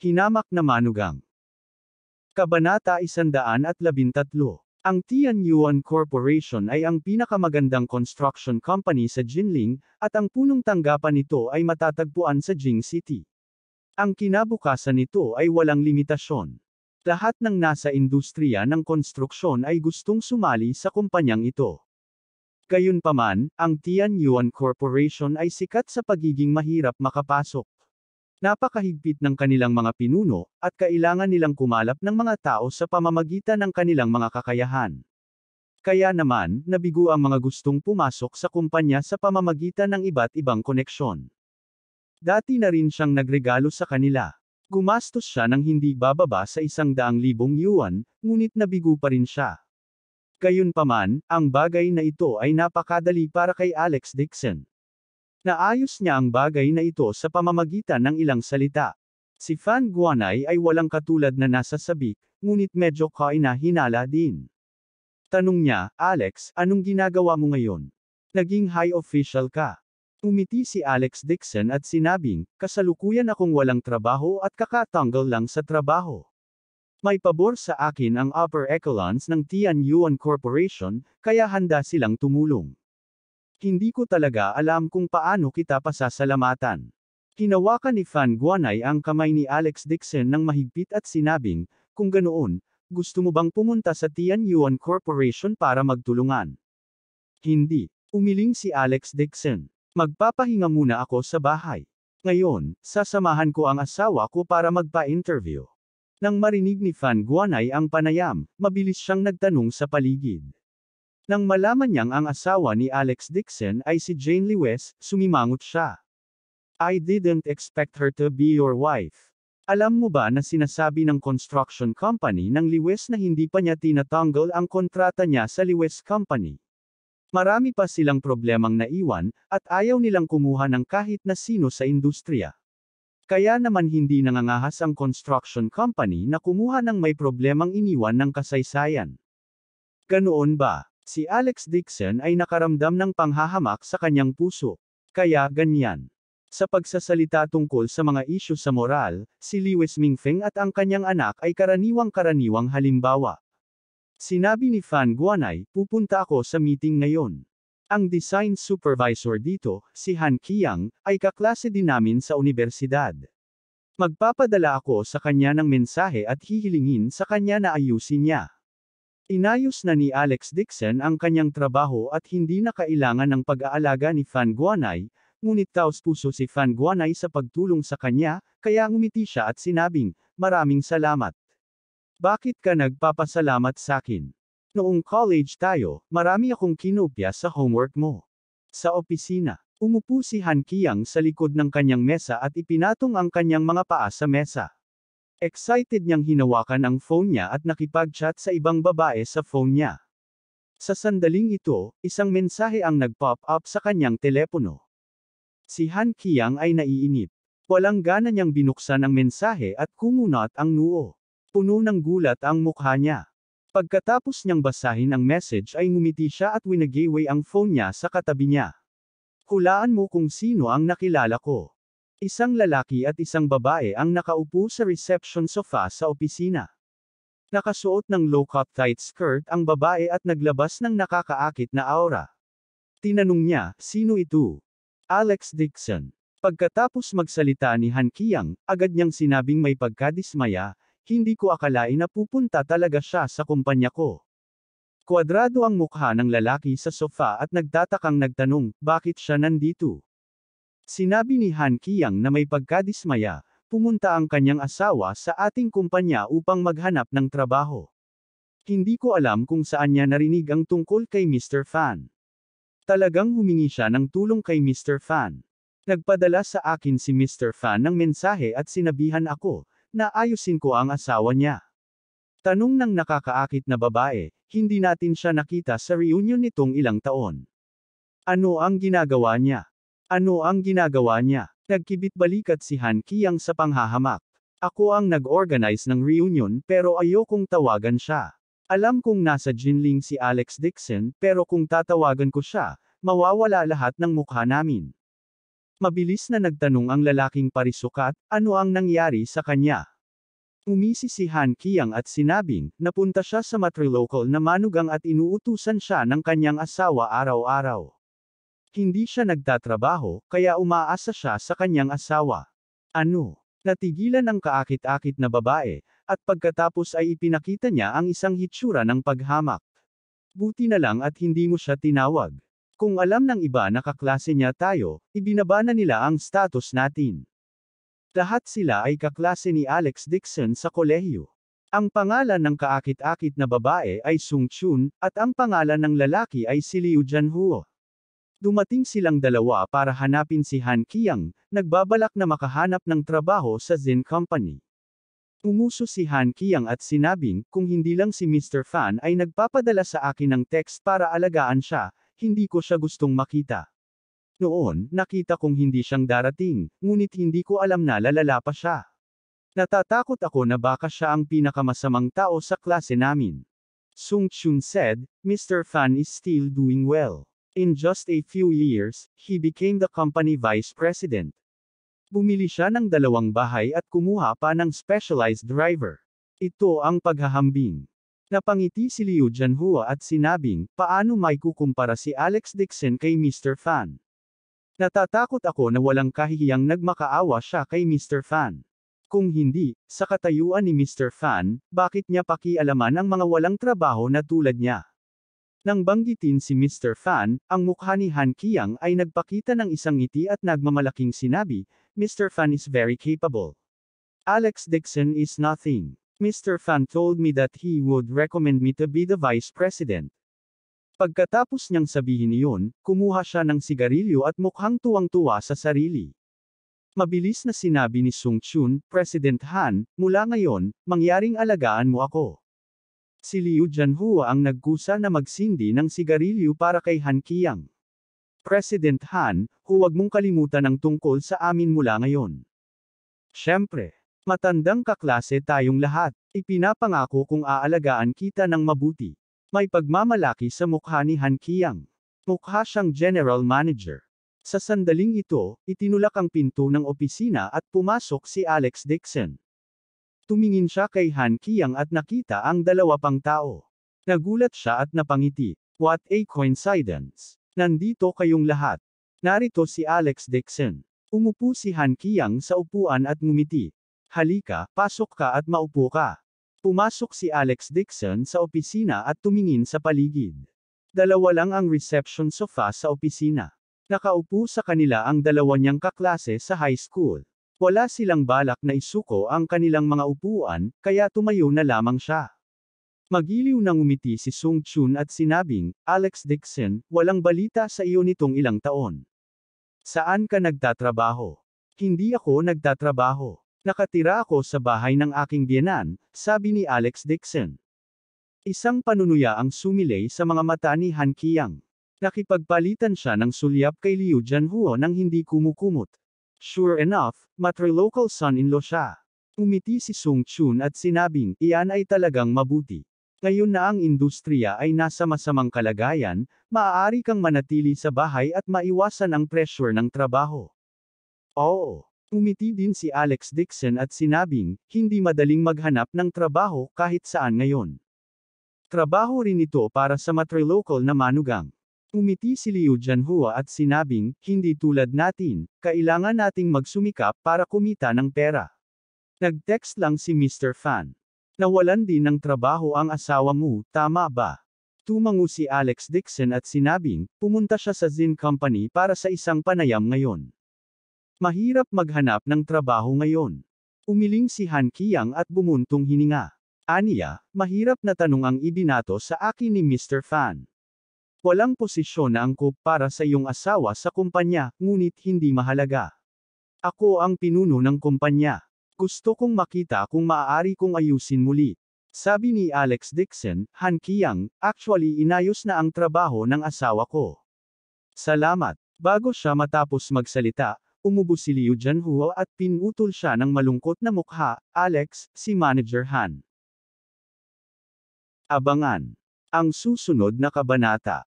Hinamak na manugang. Kabanata 113. Ang Tian Yuan Corporation ay ang pinakamagandang construction company sa Jinling, at ang punong tanggapan nito ay matatagpuan sa Jing City. Ang kinabukasan nito ay walang limitasyon. Lahat ng nasa industriya ng konstruksyon ay gustong sumali sa kumpanyang ito. Gayunpaman, ang Tian Yuan Corporation ay sikat sa pagiging mahirap makapasok. Napakahigpit ng kanilang mga pinuno, at kailangan nilang kumalap ng mga tao sa pamamagitan ng kanilang mga kakayahan. Kaya naman, nabigo ang mga gustong pumasok sa kumpanya sa pamamagitan ng iba't ibang koneksyon. Dati na rin siyang nagregalo sa kanila. Gumastos siya ng hindi bababa sa isang daang libong yuan, ngunit nabigo pa rin siya. Gayunpaman, ang bagay na ito ay napakadali para kay Alex Dixon. Naayos niya ang bagay na ito sa pamamagitan ng ilang salita. Si Fan Guanay ay walang katulad na nasa sabik, ngunit medyo kainahinala din. Tanong niya, Alex, anong ginagawa mo ngayon? Naging high official ka. Umiti si Alex Dixon at sinabing, kasalukuyan akong walang trabaho at kakatanggal lang sa trabaho. May pabor sa akin ang upper echelons ng Tian Yuan Corporation, kaya handa silang tumulong. Hindi ko talaga alam kung paano kita pasasalamatan. Hinawakan ni Fan Guanay ang kamay ni Alex Dixon ng mahigpit at sinabing, kung ganoon, gusto mo bang pumunta sa Tian Yuan Corporation para magtulungan? Hindi. Umiling si Alex Dixon. Magpapahinga muna ako sa bahay. Ngayon, sasamahan ko ang asawa ko para magpa-interview. Nang marinig ni Fan Guanay ang panayam, mabilis siyang nagtanong sa paligid. Nang malaman niyang ang asawa ni Alex Dixon ay si Jane Lewis, sumimangot siya. I didn't expect her to be your wife. Alam mo ba na sinasabi ng construction company ng Lewis na hindi pa niya tinatanggol ang kontrata niya sa Lewis Company? Marami pa silang problemang naiwan, at ayaw nilang kumuha ng kahit na sino sa industriya. Kaya naman hindi nangangahas ang construction company na kumuha ng may problemang iniwan ng kasaysayan. Ganoon ba? Si Alex Dixon ay nakaramdam ng panghahamak sa kanyang puso. Kaya ganyan. Sa pagsasalita tungkol sa mga isyu sa moral, si Lewis Mingfeng at ang kanyang anak ay karaniwang-karaniwang halimbawa. Sinabi ni Fan Guanay, pupunta ako sa meeting ngayon. Ang design supervisor dito, si Han Kiang, ay kaklase din namin sa universidad. Magpapadala ako sa kanya ng mensahe at hihilingin sa kanya na ayusin niya. Inayos na ni Alex Dixon ang kanyang trabaho at hindi na kailangan ng pag-aalaga ni Fan Guanay, ngunit taos puso si Fan Guanay sa pagtulong sa kanya, kaya ngumiti siya at sinabing, maraming salamat. Bakit ka nagpapasalamat sa akin? Noong college tayo, marami akong kinopya sa homework mo. Sa opisina, umupo si Han Kiang sa likod ng kanyang mesa at ipinatong ang kanyang mga paa sa mesa. Excited niyang hinawakan ang phone niya at nakipag-chat sa ibang babae sa phone niya. Sa sandaling ito, isang mensahe ang nag-pop up sa kanyang telepono. Si Han Kiang ay naiinip. Walang gana niyang binuksan ang mensahe at kumunot ang noo. Puno ng gulat ang mukha niya. Pagkatapos niyang basahin ang message ay ngumiti siya at winagayway ang phone niya sa katabi niya. Hulaan mo kung sino ang nakilala ko. Isang lalaki at isang babae ang nakaupo sa reception sofa sa opisina. Nakasuot ng low-cut tight skirt ang babae at naglabas ng nakakaakit na aura. Tinanong niya, sino ito? Alex Dixon. Pagkatapos magsalita ni Han Kiyang, agad niyang sinabing may pagkadismaya, hindi ko akalain na pupunta talaga siya sa kumpanya ko. Kuwadrado ang mukha ng lalaki sa sofa at nagtatakang nagtanong, bakit siya nandito? Sinabi ni Han Kiyang na may pagkadismaya, pumunta ang kanyang asawa sa ating kumpanya upang maghanap ng trabaho. Hindi ko alam kung saan niya narinig ang tungkol kay Mr. Fan. Talagang humingi siya ng tulong kay Mr. Fan. Nagpadala sa akin si Mr. Fan ng mensahe at sinabihan ako, na ayusin ko ang asawa niya. Tanong ng nakakaakit na babae, hindi natin siya nakita sa reunion nitong ilang taon. Ano ang ginagawa niya? Ano ang ginagawa niya? Nagkibit-balikat si Han Kiyang sa panghahamak. Ako ang nag-organize ng reunion pero ayokong tawagan siya. Alam kong nasa Jinling si Alex Dixon pero kung tatawagan ko siya, mawawala lahat ng mukha namin. Mabilis na nagtanong ang lalaking parisukat, ano ang nangyari sa kanya. Umisi si Han Kiyang at sinabing, napunta siya sa matrilocal na manugang at inuutusan siya ng kanyang asawa araw-araw. Hindi siya nagtatrabaho, kaya umaasa siya sa kanyang asawa. Ano? Natigilan ang kaakit-akit na babae, at pagkatapos ay ipinakita niya ang isang hitsura ng paghamak. Buti na lang at hindi mo siya tinawag. Kung alam ng iba na kaklase niya tayo, ibinaba na nila ang status natin. Lahat sila ay kaklase ni Alex Dixon sa kolehiyo. Ang pangalan ng kaakit-akit na babae ay Sung Chun, at ang pangalan ng lalaki ay si Liu Janhuo. Dumating silang dalawa para hanapin si Han Kiang, nagbabalak na makahanap ng trabaho sa Zen Company. Umuso si Han Kiang at sinabing, kung hindi lang si Mr. Fan ay nagpapadala sa akin ng text para alagaan siya, hindi ko siya gustong makita. Noon, nakita kong hindi siyang darating, ngunit hindi ko alam na lalala pa siya. Natatakot ako na baka siya ang pinakamasamang tao sa klase namin. Sung Chun said, Mr. Fan is still doing well. In just a few years, he became the company vice president. Bumili siya ng dalawang bahay at kumuha pa ng specialized driver. Ito ang paghahambing. Napangiti si Liu Jianhua at sinabing, paano may kukumpara si Alex Dixon kay Mr. Fan? Natatakot ako na walang kahihiyang nagmakaawa siya kay Mr. Fan. Kung hindi, sa katayuan ni Mr. Fan, bakit niya pakialaman ang mga walang trabaho na tulad niya? Nang banggitin si Mr. Fan, ang mukha ni Han Kiang ay nagpakita ng isang ngiti at nagmamalaking sinabi, Mr. Fan is very capable. Alex Dixon is nothing. Mr. Fan told me that he would recommend me to be the vice president. Pagkatapos niyang sabihin iyon, kumuha siya ng sigarilyo at mukhang tuwang-tuwa sa sarili. Mabilis na sinabi ni Sung Chun, President Han, mula ngayon, mangyaring alagaan mo ako. Si Liu Jianhua ang nagkusa na magsindi ng sigarilyo para kay Han Qiang. President Han, huwag mong kalimutan ang tungkol sa amin mula ngayon. Siyempre, matandang kaklase tayong lahat, ipinapangako kung aalagaan kita ng mabuti. May pagmamalaki sa mukha ni Han Qiang. Mukha siyang general manager. Sa sandaling ito, itinulak ang pinto ng opisina at pumasok si Alex Dixon. Tumingin siya kay Han Kiang at nakita ang dalawa pang tao. Nagulat siya at napangiti. What a coincidence. Nandito kayong lahat. Narito si Alex Dixon. Umupo si Han Kiang sa upuan at ngumiti. Halika, pasok ka at maupo ka. Pumasok si Alex Dixon sa opisina at tumingin sa paligid. Dalawa lang ang reception sofa sa opisina. Nakaupo sa kanila ang dalawa niyang kaklase sa high school. Wala silang balak na isuko ang kanilang mga upuan, kaya tumayo na lamang siya. Magiliw nang umiti si Sung Chun at sinabing, Alex Dixon, walang balita sa iyo nitong ilang taon. Saan ka nagtatrabaho? Hindi ako nagtatrabaho. Nakatira ako sa bahay ng aking biyanan, sabi ni Alex Dixon. Isang panunuya ang sumilay sa mga mata ni Han Kiyang. Nakipagpalitan siya ng sulyap kay Liu Janhuo nang hindi kumukumot. Sure enough, matrilocal son-in-law siya. Umiti si Sung Chun at sinabing, iyan ay talagang mabuti. Ngayon na ang industriya ay nasa masamang kalagayan, maaari kang manatili sa bahay at maiwasan ang pressure ng trabaho. Oo. Umiti din si Alex Dixon at sinabing, hindi madaling maghanap ng trabaho kahit saan ngayon. Trabaho rin ito para sa matrilocal na manugang. Umiti si Liu Jianhua at sinabing, hindi tulad natin, kailangan nating magsumikap para kumita ng pera. Nag-text lang si Mr. Fan. Nawalan din ng trabaho ang asawa mo, tama ba? Tumango si Alex Dixon at sinabing, pumunta siya sa Zin Company para sa isang panayam ngayon. Mahirap maghanap ng trabaho ngayon. Umiling si Han Kiyang at bumuntong hininga. Aniya, mahirap na tanong ang ibinato sa akin ni Mr. Fan. Walang posisyon na angkop para sa iyong asawa sa kumpanya, ngunit hindi mahalaga. Ako ang pinuno ng kumpanya. Gusto kong makita kung maaari kong ayusin muli. Sabi ni Alex Dixon, Han Kiyang, actually inayos na ang trabaho ng asawa ko. Salamat. Bago siya matapos magsalita, umubo si Liu Janhua at pinutol siya ng malungkot na mukha, Alex, si Manager Han. Abangan. Ang susunod na kabanata.